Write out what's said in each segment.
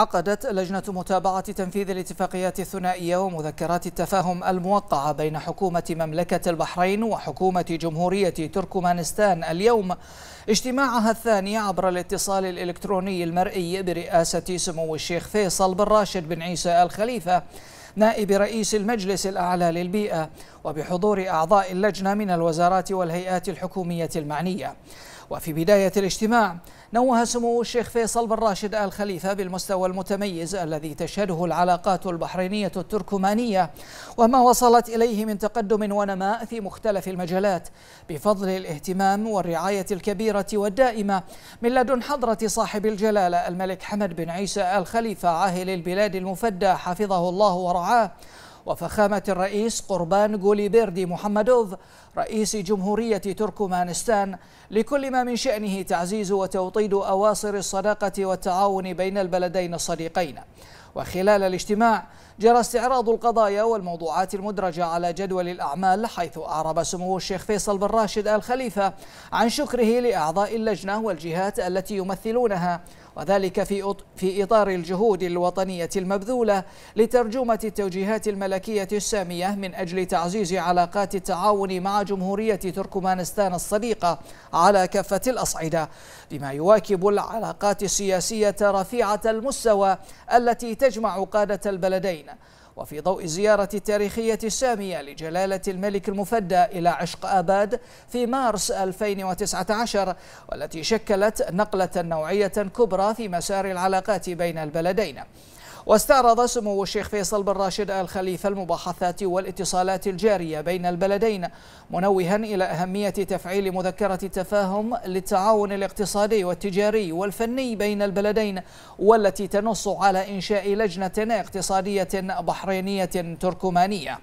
عقدت لجنة متابعة تنفيذ الاتفاقيات الثنائية ومذكرات التفاهم الموقعة بين حكومة مملكة البحرين وحكومة جمهورية تركمانستان اليوم اجتماعها الثاني عبر الاتصال الإلكتروني المرئي برئاسة سمو الشيخ فيصل بن راشد بن عيسى الخليفة نائب رئيس المجلس الأعلى للبيئة وبحضور أعضاء اللجنة من الوزارات والهيئات الحكومية المعنية وفي بداية الاجتماع نوه سمو الشيخ فيصل بن راشد آل خليفة بالمستوى المتميز الذي تشهده العلاقات البحرينية التركمانية وما وصلت إليه من تقدم ونماء في مختلف المجالات بفضل الاهتمام والرعاية الكبيرة والدائمة من لدن حضرة صاحب الجلالة الملك حمد بن عيسى آل خليفة عاهل البلاد المفدى حفظه الله ورحمه الرعاة وفخامة الرئيس قربان بيردي محمدوف رئيس جمهورية تركمانستان لكل ما من شأنه تعزيز وتوطيد أواصر الصداقة والتعاون بين البلدين الصديقين وخلال الاجتماع جرى استعراض القضايا والموضوعات المدرجة على جدول الأعمال حيث أعرب سمو الشيخ فيصل بن راشد آل خليفة عن شكره لأعضاء اللجنة والجهات التي يمثلونها وذلك في في إطار الجهود الوطنية المبذولة لترجمة التوجيهات الملكية السامية من أجل تعزيز علاقات التعاون مع جمهورية تركمانستان الصديقة على كافة الأصعدة بما يواكب العلاقات السياسية رفيعة المستوى التي تجمع قادة البلدين وفي ضوء الزيارة التاريخية السامية لجلالة الملك المفدى إلى عشق آباد في مارس 2019 والتي شكلت نقلة نوعية كبرى في مسار العلاقات بين البلدين واستعرض سمو الشيخ فيصل بن راشد آل خليفة المباحثات والاتصالات الجارية بين البلدين منوها إلى أهمية تفعيل مذكرة التفاهم للتعاون الاقتصادي والتجاري والفني بين البلدين والتي تنص على إنشاء لجنة اقتصادية بحرينية تركمانية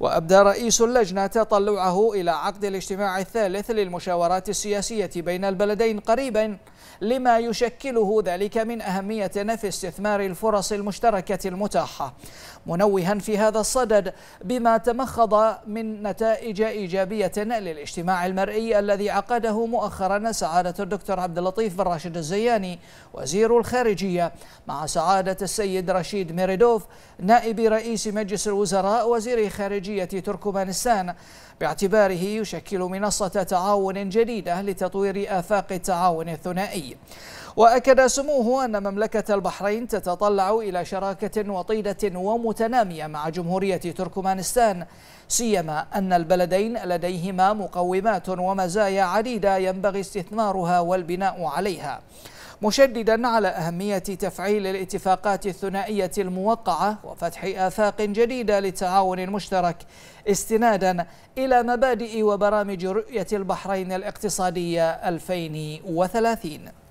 وأبدى رئيس اللجنة تطلعه إلى عقد الاجتماع الثالث للمشاورات السياسية بين البلدين قريبا لما يشكله ذلك من أهمية في استثمار الفرص المشتركة المتاحة منوها في هذا الصدد بما تمخض من نتائج إيجابية للاجتماع المرئي الذي عقده مؤخرا سعادة الدكتور عبد اللطيف بن راشد الزياني وزير الخارجية مع سعادة السيد رشيد ميريدوف نائب رئيس مجلس الوزراء وزير خارجية الخارجية تركمانستان باعتباره يشكل منصة تعاون جديدة لتطوير آفاق التعاون الثنائي وأكد سموه أن مملكة البحرين تتطلع إلى شراكة وطيدة ومتنامية مع جمهورية تركمانستان سيما أن البلدين لديهما مقومات ومزايا عديدة ينبغي استثمارها والبناء عليها مشددا على أهمية تفعيل الاتفاقات الثنائية الموقعة وفتح آفاق جديدة للتعاون المشترك استنادا إلى مبادئ وبرامج رؤية البحرين الاقتصادية 2030